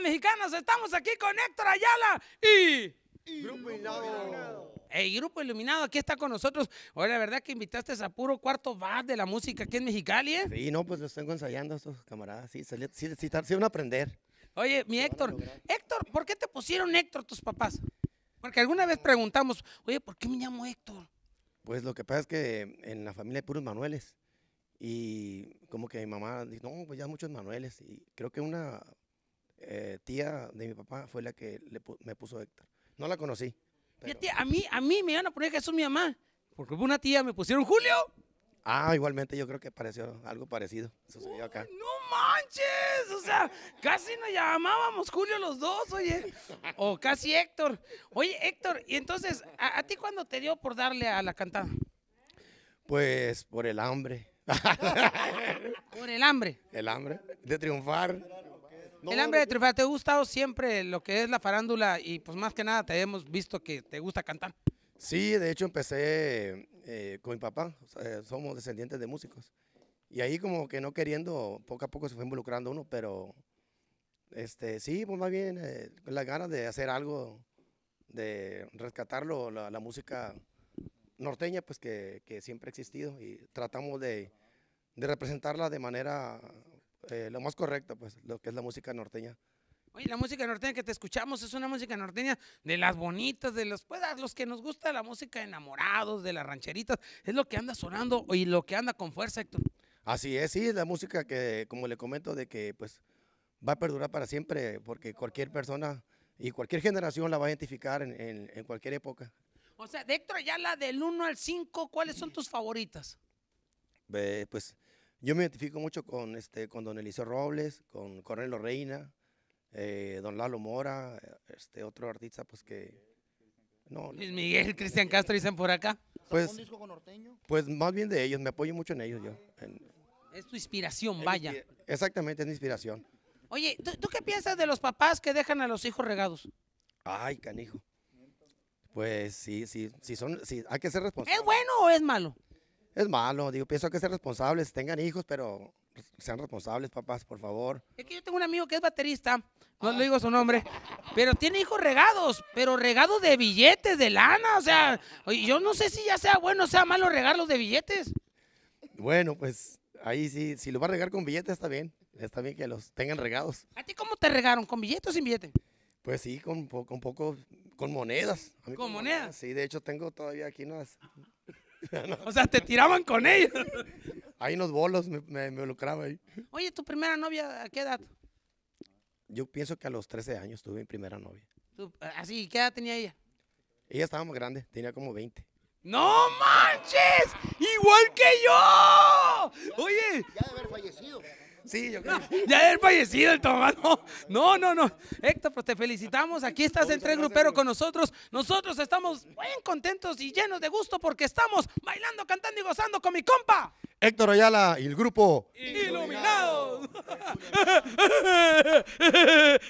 mexicanos, Estamos aquí con Héctor Ayala y... Grupo Iluminado. El Grupo Iluminado, aquí está con nosotros. oye la verdad que invitaste a puro cuarto bar de la música aquí en Mexicali, ¿eh? Sí, no, pues lo tengo ensayando a estos camaradas. Sí, sí, sí, a aprender. Oye, mi Héctor, Héctor, ¿por qué te pusieron Héctor tus papás? Porque alguna vez preguntamos, oye, ¿por qué me llamo Héctor? Pues lo que pasa es que en la familia hay puros Manueles. Y como que mi mamá dice, no, pues ya muchos Manueles. Y creo que una eh, tía de mi papá fue la que me puso Héctor. No la conocí. a mí, a mí me iban a poner es mi mamá. Porque una tía, me pusieron Julio. Ah, igualmente yo creo que pareció algo parecido. ¡No manches! O sea, casi nos llamábamos Julio los dos, oye. O casi Héctor. Oye, Héctor, y entonces, ¿a, a ti cuándo te dio por darle a la cantada? Pues por el hambre. por el hambre. El hambre de triunfar el hambre de eh, triunfar, ¿te ha gustado siempre lo que es la farándula? Y pues más que nada te hemos visto que te gusta cantar. Sí, de hecho empecé eh, con mi papá, somos descendientes de músicos. Y ahí como que no queriendo, poco a poco se fue involucrando uno, pero este, sí, pues más bien la eh, las ganas de hacer algo, de rescatarlo la, música norteña, pues que, siempre ha existido y tratamos de representarla de manera eh, lo más correcto, pues, lo que es la música norteña. Oye, la música norteña que te escuchamos es una música norteña de las bonitas, de los, pues, los que nos gusta la música enamorados, de las rancheritas. Es lo que anda sonando y lo que anda con fuerza, Héctor. Así es, sí, es la música que, como le comento, de que, pues, va a perdurar para siempre, porque cualquier persona y cualquier generación la va a identificar en, cualquier época. O sea, de ya la del 1 al 5, ¿cuáles son tus favoritas? Eh, pues, yo me identifico mucho con, este, con don Eliseo Robles, con Cornelio Reina, eh, don Lalo Mora, este otro artista pues que... No, Luis Miguel, Cristian Castro dicen por acá. Pues, ¿Un disco con Orteño? Pues más bien de ellos, me apoyo mucho en ellos yo. es tu inspiración, vaya. Exactamente, es mi inspiración. Oye, ¿tú, qué piensas de los papás que dejan a los hijos regados? Ay, canijo. Pues sí, sí, sí son, sí, hay que ser responsable. ¿Es bueno o es malo? Es malo, digo, pienso que ser responsables, tengan hijos, pero pues, sean responsables, papás, por favor. Es que yo tengo un amigo que es baterista, no ah. le digo su nombre, pero tiene hijos regados, pero regados de billetes, de lana, o sea, yo no sé si ya sea bueno o sea malo regarlos de billetes. Bueno, pues ahí sí, si lo va a regar con billetes está bien, está bien que los tengan regados. ¿A ti cómo te regaron, con billetes o sin billetes? Pues sí, con, con poco, con monedas. ¿Con, monedas? Sí, de hecho tengo todavía aquí unas... O sea, te tiraban con ellos. Ahí unos bolos me, me, ahí. Oye, ¿tu primera novia a qué edad? Yo pienso que a los 13 años tuve mi primera novia. ¿Tú, así, ¿qué edad tenía ella? Ella estaba muy grande, tenía como 20. ¡No manches! ¡Igual que yo! Oye, Sí, yo creo. ya es fallecido el Tomás. No, no, no. Héctor, pues te felicitamos. Aquí estás entre grupo, Grupero con nosotros. Nosotros estamos muy contentos y llenos de gusto porque estamos bailando, cantando y gozando con mi compa. Héctor Ayala y el grupo Iluminados.